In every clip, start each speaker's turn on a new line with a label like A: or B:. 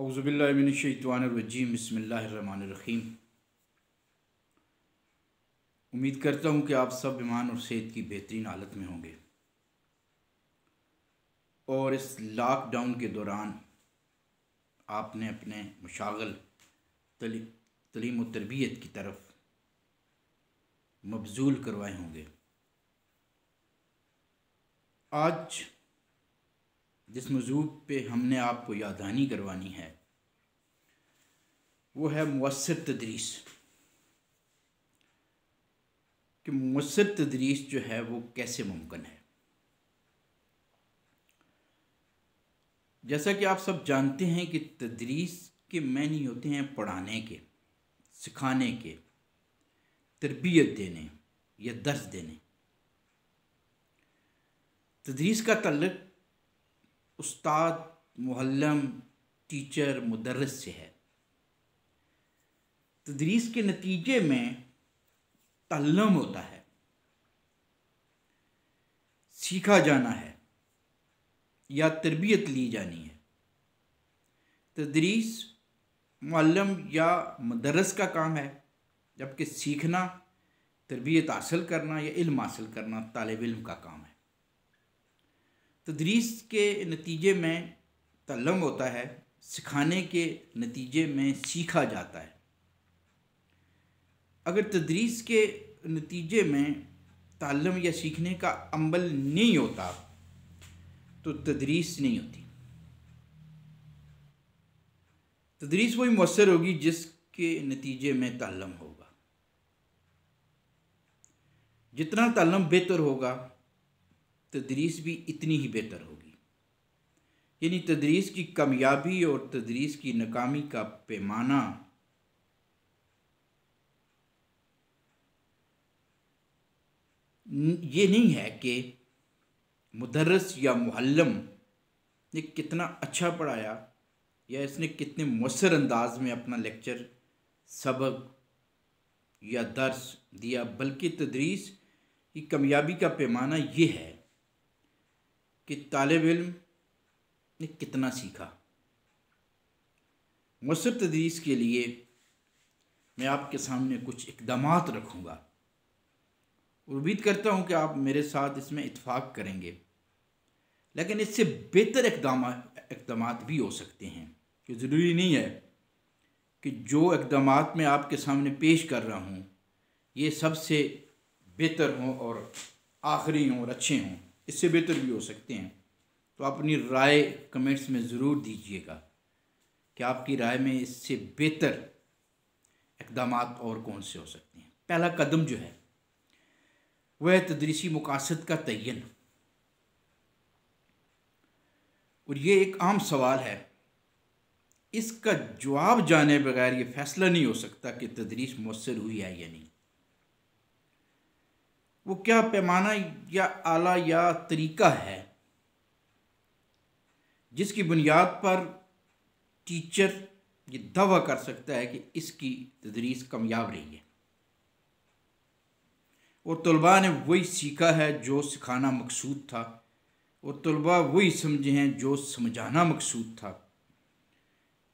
A: अवज़बिल्लिनशवानरजीम बसमीम उम्मीद करता हूँ कि आप सब ईमान और सेहत की बेहतरीन हालत में होंगे और इस लॉकडाउन के दौरान आपने अपने मशागल तली, तलीम व तरबियत की तरफ मबजूल करवाए होंगे आज जिस मजूब पे हमने आपको यादानी करवानी है वो है मवसर तदरीस कि मवसर तदरीस जो है वो कैसे मुमकिन है जैसा कि आप सब जानते हैं कि तदरीस के मैनी होते हैं पढ़ाने के सिखाने के तरबियत देने या दर्ज देने तदरीस का तल्लक उस्ताद मुहल्लम टीचर मुदरस से है तदरीस के नतीजे में तल्लम होता है सीखा जाना है या तरबियत ली जानी है तदरीस मलम या मदरस का काम है जबकि सीखना तरबियत हासिल करना या इल्म हासिल करना तालब इल्म का काम है तदरीस के नतीजे में तलम होता है सिखाने के नतीजे में सीखा जाता है अगर तदरीस के नतीजे में तालम या सीखने का अमल नहीं होता तो तदरीस नहीं होती तदरीस वही मौसर होगी जिसके नतीजे में तलम होगा जितना तलम बेहतर होगा तदरीस भी इतनी ही बेहतर होगी यानी तदरीस की कामयाबी और तदरीस की नाकामी का पैमाना ये नहीं है कि मुदरस या मुहल्लम ने कितना अच्छा पढ़ाया या इसने कितने मؤसर अंदाज में अपना लेक्चर सबक या दर्स दिया बल्कि तदरीस की कामयाबी का पैमाना ये है कि तालब इम ने कितना सीखा मसर तदरीस के लिए मैं आपके सामने कुछ इकदाम रखूँगा उम्मीद करता हूँ कि आप मेरे साथ इसमें इतफ़ाक़ करेंगे लेकिन इससे बेहतर इकदाम इकदाम भी हो सकते हैं कि ज़रूरी नहीं है कि जो इकदाम मैं आपके सामने पेश कर रहा हूँ ये सबसे बेहतर हों और आखिरी हों और अच्छे हों इससे बेहतर भी हो सकते हैं तो अपनी राय कमेंट्स में ज़रूर दीजिएगा कि आपकी राय में इससे बेहतर इकदाम और कौन से हो सकते हैं पहला कदम जो है वह तदरीसी मकासद का तयन और ये एक आम सवाल है इसका जवाब जाने बगैर ये फैसला नहीं हो सकता कि तदरीस मौसर हुई है या नहीं वो क्या पैमाना या आला या तरीका है जिसकी बुनियाद पर टीचर ये दावा कर सकता है कि इसकी तदरीस कामयाब रही है और तलबा ने वही सीखा है जो सिखाना मकसूद था और तलबा वही समझे हैं जो समझाना मकसूद था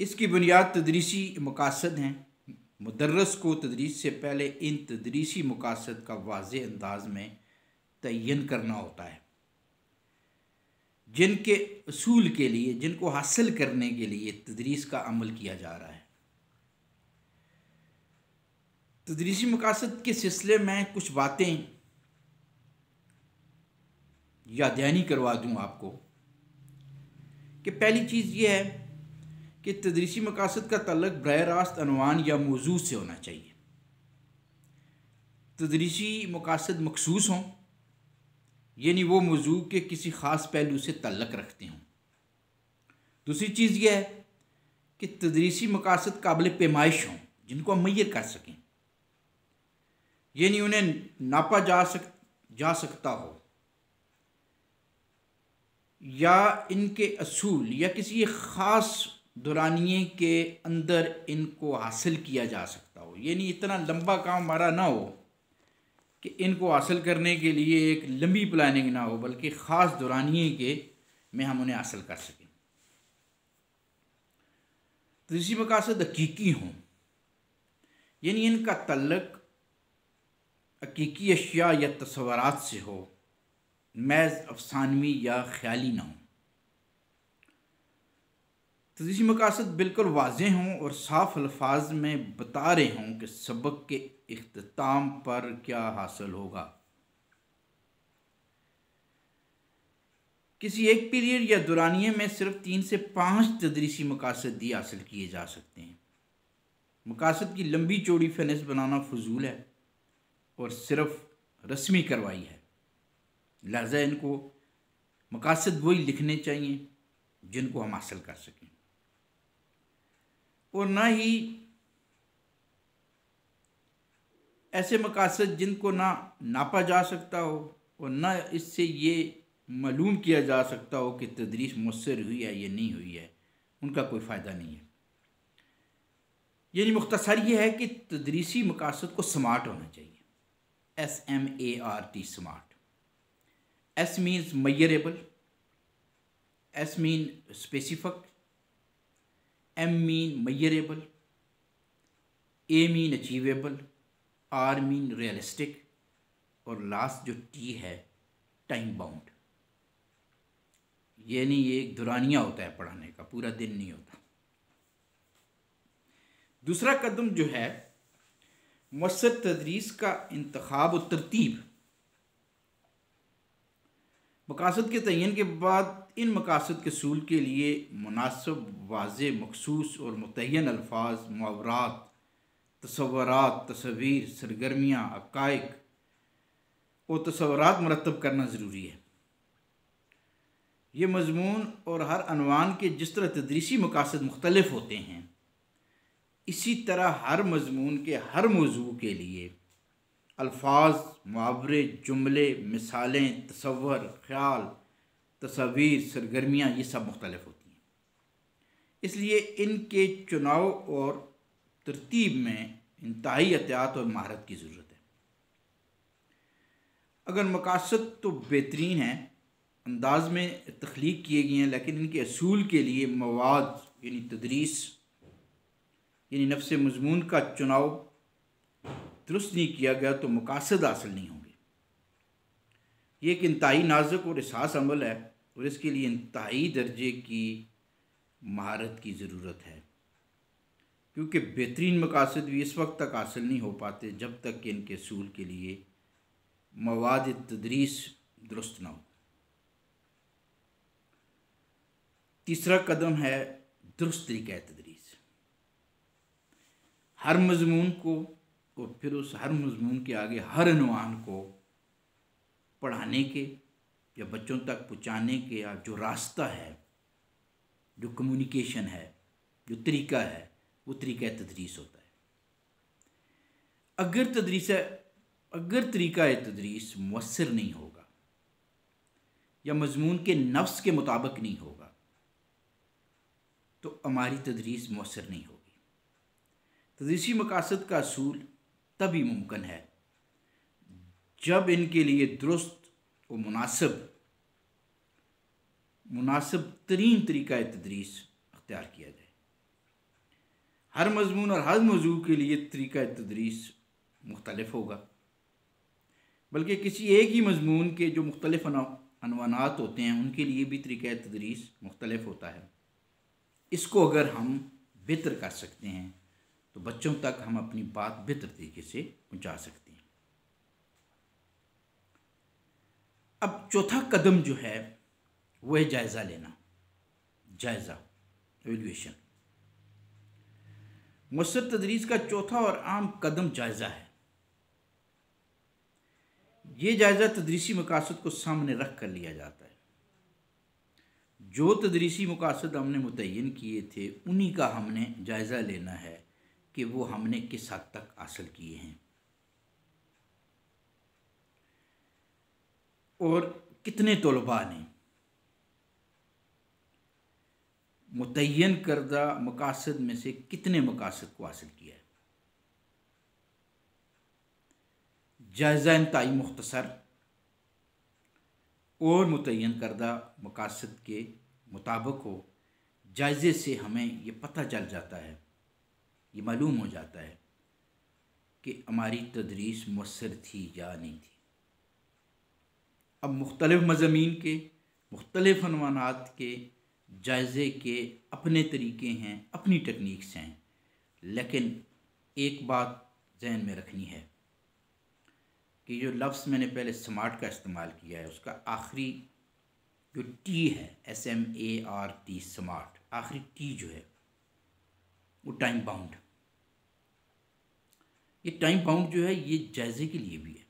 A: इसकी बुनियाद तदरीसी मकासद हैं मदरस को तदरीस से पहले इन तदरीसी मकासद का वाज अंदाज में तयन करना होता है जिनके असूल के लिए जिनको हासिल करने के लिए तदरीस का अमल किया जा रहा है तदरीसी मकासद के सिलसिले में कुछ बातें यादयानी करवा दूँ आपको कि पहली चीज़ यह है कि तदरीसी मकासद का तलक बर रास्त अनवान या मौजू से होना चाहिए तदरीसी मकासद मखसूस हों यानी वो मौजू के किसी ख़ास पहलू से तलक रखते हों दूसरी चीज़ यह है कि तदरीसी मकासद काबिल पैमाइश हों जिनको हम मैय कर सकें यानी उन्हें नापा जा सक जा सकता हो या इनके असूल या किसी ख़ास दुरानिए के अंदर इनको हासिल किया जा सकता हो यानी इतना लंबा काम हमारा ना हो कि इनको हासिल करने के लिए एक लंबी प्लानिंग ना हो बल्कि ख़ास दुरानिए के में हम उन्हें हासिल कर सकें तीसरी तो मकासद हकीकी हों यानी इनका तल्लक हकीकी अशिया या तस्वरत से हो मैज़ अफसानवी या ख्याली ना हो तदीसी तो मकासद बिल्कुल वाज हों और साफ अल्फाज में बता रहे हों कि सबक के अख्ताम पर क्या हासिल होगा किसी एक पीरियड या दुरानिए में सिर्फ तीन से पाँच तदरीसी मकासद ही हासिल किए जा सकते हैं मकासद की लंबी चौड़ी फहरिस्त बनाना फजूल है और सिर्फ रस्मी कार्रवाई है लिहाजा इनको मकासद वही लिखने चाहिए जिनको हम हासिल कर सकें और ना ही ऐसे मकासद जिनको ना नापा जा सकता हो और ना इससे ये मालूम किया जा सकता हो कि तदरीस मुसर हुई है या नहीं हुई है उनका कोई फ़ायदा नहीं है यानी मुख्तसर ये है कि तदरीसी मकासद को स्मार्ट होना चाहिए S M A R T smart S means measurable S mean specific M mean measurable A mean achievable R mean realistic और लास्ट जो टी है टाइम बाउंड यानी ये एक दुरानिया होता है पढ़ाने का पूरा दिन नहीं होता दूसरा कदम जो है मसर तदरीस का इंतखब व तरतीब मकासद के तयन के बाद इन मकासद के सूल के लिए मुनासब वाज मखसूस और मुतन अल्फाज मुआवरात तस्वरत तस्वीर सरगर्मियाँ अकाइक और तस्वरत मरतब करना ज़रूरी है ये मजमून और हर अनवान के जिस तरह तदरीसी मकासद मुख्तलफ होते हैं इसी तरह हर मजमून के हर मौजू के लिए अल्फाज मुहावरे जुमले मिसालें तस्वर ख्याल तस्वीर सरगर्मियाँ ये सब मुख्तलफ होती हैं इसलिए इनके चुनाव और तरतीब में इंतहाई एहतियात और महारत की ज़रूरत है अगर मकासद तो बेहतरीन हैं अंदाज में तख्लीक किए गए हैं लेकिन इनके असूल के लिए मवाद यानी तदरीस यानी नफ्स मजमून का चुनाव दुरुस्त नहीं किया गया तो मकासद हासिल नहीं होंगे ये एक इंतहाई नाजुक और एहसास अमल है और इसके लिए इंतहाई दर्जे की महारत की ज़रूरत है क्योंकि बेहतरीन मकासद भी इस वक्त तक हासिल नहीं हो पाते जब तक कि इनके असूल के लिए मवाद तदरीस दुरुस्त ना हो तीसरा कदम है दुरुस्त तरीक़ तदरीस हर मजमून को और फिर उस हर मजमून के आगे हर अनुमान को पढ़ाने के या बच्चों तक पहुँचाने के या जो रास्ता है जो कम्युनिकेशन है जो तरीका है वो तरीका तदरीस होता है अगर तदरीस अगर तरीका तदरीस मवसर नहीं होगा या मजमून के नफ्स के मुताबिक नहीं होगा तो हमारी तदरीस मवसर नहीं होगी तदरीसी मकासद का असूल तभी मुमकिन है जब इनके लिए दुरुस्त व मुनासिब मुनासिब तरीन तरीका तदरीस अख्तियार किया जाए हर मजमून और हर मौजू के लिए तरीका तदरीस मुख्तलफ होगा बल्कि किसी एक ही मजमून के जो मुख्तलिफ अनवानात होते हैं उनके लिए भी तरीका तदरीस मुख्तलफ होता है इसको अगर हम बेहतर कर सकते हैं तो बच्चों तक हम अपनी बात बेहतर तरीके से पहुंचा सकते हैं अब चौथा कदम जो है वह है जायज़ा लेना जायज़ा एवेल्यूशन मसर तदरीस का चौथा और आम कदम जायज़ा है ये जायज़ा तदरीसी मकासद को सामने रख कर लिया जाता है जो तदरीसी मकासद हमने मुतन किए थे उन्हीं का हमने जायज़ा लेना है कि वो हमने किस हद तक हासिल किए हैं और कितने तलबा ने मुतन करदा मकासद में से कितने मकासद को हासिल किया है जायज़ा इंतई मुख्तसर और मुतन करदा मकासद के मुताबिक हो जायज़े से हमें ये पता चल जाता है ये मालूम हो जाता है कि हमारी तदरीस मसर थी या नहीं थी अब मुख्तलिफ़ मजामी के मुख्तलिफ़ अनवानात के जायज़े के अपने तरीके हैं अपनी टेक्निक्स हैं लेकिन एक बात जहन में रखनी है कि जो लफ्ज़ मैंने पहले स्मार्ट का इस्तेमाल किया है उसका आखिरी जो टी है S M A R T smart आखिरी टी जो है वो टाइम बाउंड ये टाइम बाउंड जो है ये जायजे के लिए भी है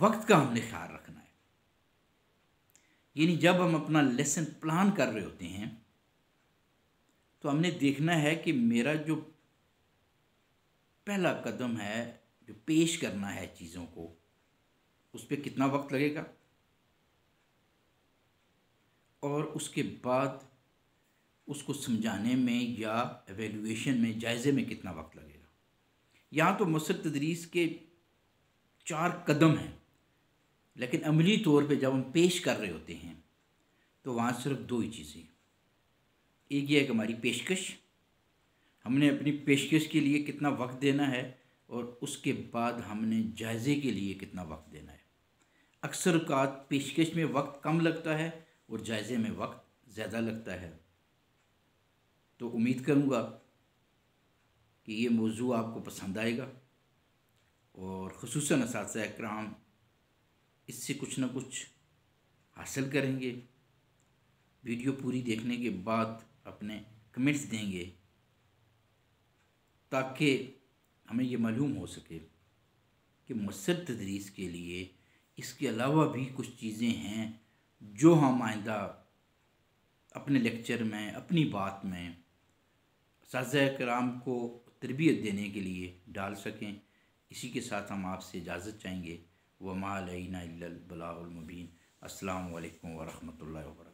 A: वक्त का हमने ख्याल रखना है यानी जब हम अपना लेसन प्लान कर रहे होते हैं तो हमने देखना है कि मेरा जो पहला कदम है जो पेश करना है चीज़ों को उस पर कितना वक्त लगेगा और उसके बाद उसको समझाने में या एवेल्यूएशन में जायज़े में कितना वक्त लगेगा यहाँ तो मसर तदरीस के चार कदम हैं लेकिन अमली तौर पे जब हम पेश कर रहे होते हैं तो वहाँ सिर्फ दो ही चीज़ें एक ये है कि हमारी पेशकश हमने अपनी पेशकश के लिए कितना वक्त देना है और उसके बाद हमने जायज़े के लिए कितना वक्त देना है अक्सर का पेशकश में वक्त कम लगता है और जायज़े में वक्त ज़्यादा लगता है तो उम्मीद करूँगा कि ये मौजू आपको पसंद आएगा और खसूस इस कराम इससे कुछ ना कुछ हासिल करेंगे वीडियो पूरी देखने के बाद अपने कमेंट्स देंगे ताकि हमें ये मालूम हो सके कि मसर तदरीस के लिए इसके अलावा भी कुछ चीज़ें हैं जो हम आइंदा अपने लेक्चर में अपनी बात में साजा कराम को तरबियत देने के लिए डाल सकें इसी के साथ हम आपसे इजाज़त चाहेंगे वमा अलबलामबीन अल्लाम वरहमल वर्क